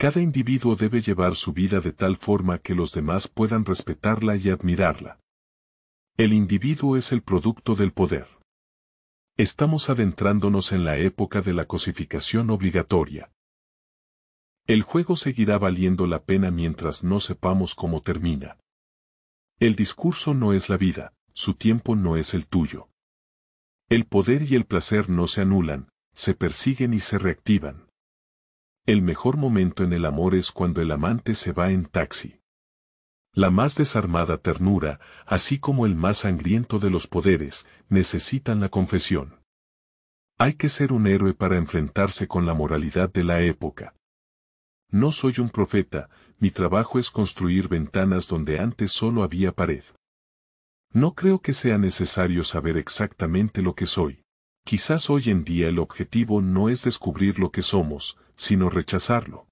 Cada individuo debe llevar su vida de tal forma que los demás puedan respetarla y admirarla. El individuo es el producto del poder. Estamos adentrándonos en la época de la cosificación obligatoria. El juego seguirá valiendo la pena mientras no sepamos cómo termina. El discurso no es la vida, su tiempo no es el tuyo. El poder y el placer no se anulan, se persiguen y se reactivan. El mejor momento en el amor es cuando el amante se va en taxi. La más desarmada ternura, así como el más sangriento de los poderes, necesitan la confesión. Hay que ser un héroe para enfrentarse con la moralidad de la época. No soy un profeta, mi trabajo es construir ventanas donde antes solo había pared. No creo que sea necesario saber exactamente lo que soy. Quizás hoy en día el objetivo no es descubrir lo que somos, sino rechazarlo.